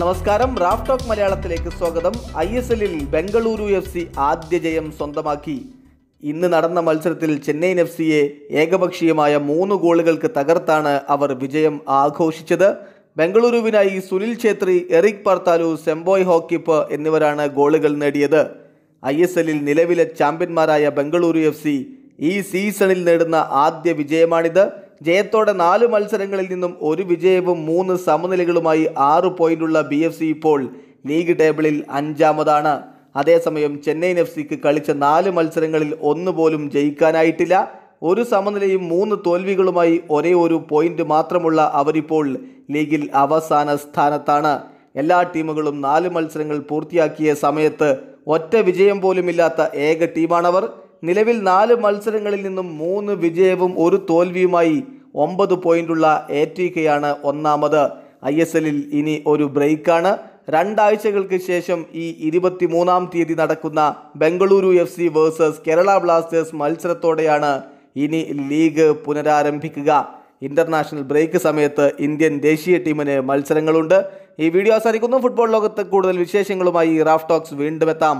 നമസ്കാരം Raf talk മലയാളത്തിലേക്ക് സ്വാഗതം ഐ എസ് എല്ലിൽ ബംഗളൂരു എഫ് സി ആദ്യ ജയം സ്വന്തമാക്കി ഇന്ന് നടന്ന മത്സരത്തിൽ ചെന്നൈയിൻ എഫ് സിയെ ഏകപക്ഷീയമായ മൂന്ന് ഗോളുകൾക്ക് തകർത്താണ് അവർ വിജയം ആഘോഷിച്ചത് ബംഗളൂരുവിനായി സുനിൽ ഛേത്രി എറിക് പർത്താലു സെംബോയ് ഹോക്കിപ്പ് എന്നിവരാണ് ഗോളുകൾ നേടിയത് ഐ എസ് എല്ലിൽ നിലവിലെ ചാമ്പ്യന്മാരായ ബംഗളൂരു എഫ് സി ഈ സീസണിൽ നേടുന്ന ആദ്യ വിജയമാണിത് ജയത്തോടെ നാല് മത്സരങ്ങളിൽ നിന്നും ഒരു വിജയവും മൂന്ന് സമനിലകളുമായി ആറ് പോയിന്റുള്ള ബി എഫ് സി ഇപ്പോൾ ലീഗ് ടേബിളിൽ അഞ്ചാമതാണ് അതേസമയം ചെന്നൈയിൻ എഫ് സിക്ക് കളിച്ച നാല് മത്സരങ്ങളിൽ ഒന്ന് പോലും ജയിക്കാനായിട്ടില്ല ഒരു സമനിലയും മൂന്ന് തോൽവികളുമായി ഒരേ ഒരു പോയിന്റ് മാത്രമുള്ള അവരിപ്പോൾ ലീഗിൽ അവസാന സ്ഥാനത്താണ് എല്ലാ ടീമുകളും നാല് മത്സരങ്ങൾ പൂർത്തിയാക്കിയ സമയത്ത് ഒറ്റ വിജയം പോലുമില്ലാത്ത ഏക ടീമാണവർ നിലവിൽ നാല് മത്സരങ്ങളിൽ നിന്നും മൂന്ന് വിജയവും ഒരു തോൽവിയുമായി ഒമ്പത് പോയിന്റുള്ള എ ടി കെയാണ് ഒന്നാമത് ഐ എസ് എല്ലിൽ ഇനി ഒരു ബ്രേക്കാണ് രണ്ടാഴ്ചകൾക്ക് ശേഷം ഈ ഇരുപത്തിമൂന്നാം തീയതി നടക്കുന്ന Bengaluru F C versus Kerala Blasters മത്സരത്തോടെയാണ് ഇനി ലീഗ് പുനരാരംഭിക്കുക ഇന്റർനാഷണൽ ബ്രേക്ക് സമയത്ത് ഇന്ത്യൻ ദേശീയ ടീമിന് മത്സരങ്ങളുണ്ട് ഈ വീഡിയോ അവസാനിക്കുന്നു ഫുട്ബോൾ ലോകത്ത് കൂടുതൽ വിശേഷങ്ങളുമായി റാഫ് ടോക്സ് വീണ്ടും എത്താം